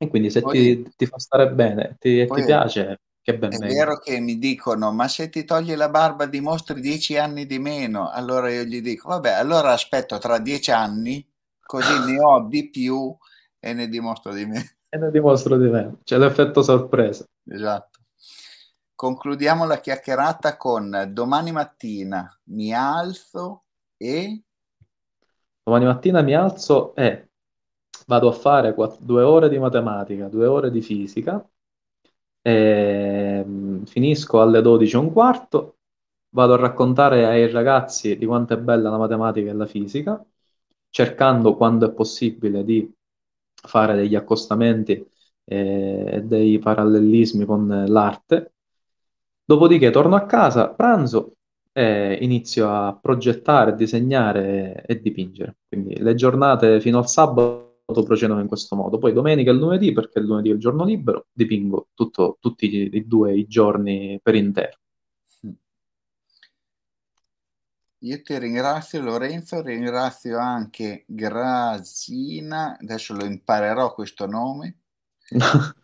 E quindi se poi, ti, ti, fa stare bene ti, ti piace, che ben È meglio. vero che mi dicono, ma se ti togli la barba dimostri dieci anni di meno. Allora io gli dico, vabbè, allora aspetto tra dieci anni, così ne ho di più e ne dimostro di meno. E ne dimostro di meno. C'è l'effetto sorpresa. Esatto. Concludiamo la chiacchierata con domani mattina mi alzo e... Domani mattina mi alzo e vado a fare quatt- due ore di matematica, due ore di fisica, e, ehm, mh, finisco alle 12 e un quarto, vado a raccontare ai ragazzi di quanto è bella la matematica e la fisica, cercando quando è possibile di fare degli accostamenti eh, e dei parallelismi con l'arte. Dopodiché torno a casa, pranzo e inizio a progettare, disegnare e dipingere. Quindi le giornate fino al sabato procedono in questo modo. Poi domenica e lunedì, perché lunedì è il giorno libero, dipingo tutto, tutti e due i giorni per intero. Hm. Io ti ringrazio Lorenzo, ringrazio anche Grazina, adesso lo imparerò questo nome.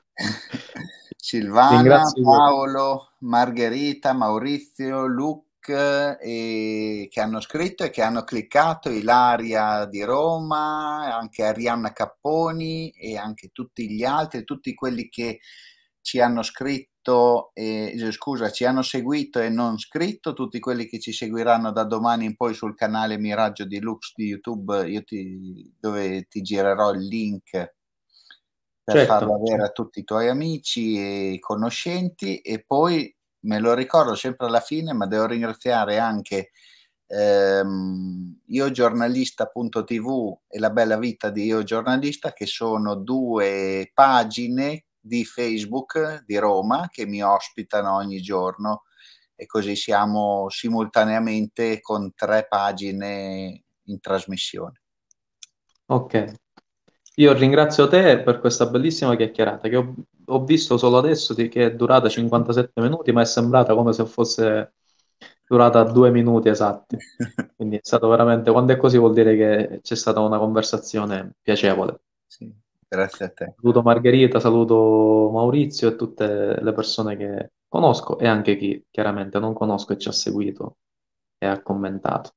Silvana, Paolo, Margherita, Maurizio, Luca. Eh, e, che hanno scritto e che hanno cliccato, Ilaria di Roma, anche Arianna Capponi e anche tutti gli altri, tutti quelli che ci hanno scritto, e, eh, scusa, ci hanno seguito e non scritto, tutti quelli che ci seguiranno da domani in poi sul canale Miraggio Deluxe di YouTube, ti, dove ti girerò il link per certo. farlo avere a certo. tutti i tuoi amici e conoscenti e poi me lo ricordo sempre alla fine, ma devo ringraziare anche ehm, Io Giornalista.tv e La Bella Vita di Io Giornalista, che sono due pagine di Facebook di Roma che mi ospitano ogni giorno e così siamo simultaneamente con tre pagine in trasmissione. Ok, io ringrazio te per questa bellissima chiacchierata che ho ho visto solo adesso che è durata 57 minuti, ma è sembrata come se fosse durata due minuti esatti. Quindi è stato veramente, quando è così vuol dire che c'è stata una conversazione piacevole. Sì, grazie a te. Saluto Margherita, saluto Maurizio e tutte le persone che conosco e anche chi chiaramente non conosco e ci ha seguito e ha commentato.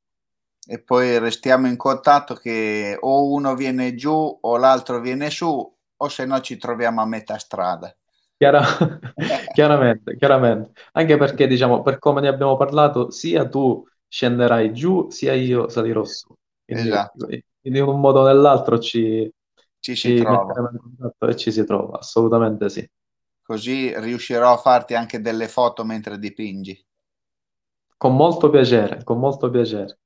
E poi restiamo in contatto che o uno viene giù o l'altro viene su o se no ci troviamo a metà strada. Chiara... chiaramente, chiaramente. Anche perché, diciamo, per come ne abbiamo parlato, sia tu scenderai giù, sia io salirò su. Quindi, esatto. in un modo o nell'altro ci, ci, ci si trova. e ci si trova, assolutamente sì. Così riuscirò a farti anche delle foto mentre dipingi. Con molto piacere, con molto piacere.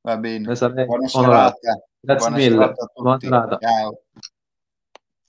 Va bene. Buona serata. Grazie Buona mille. Serata Buona serata. Ciao.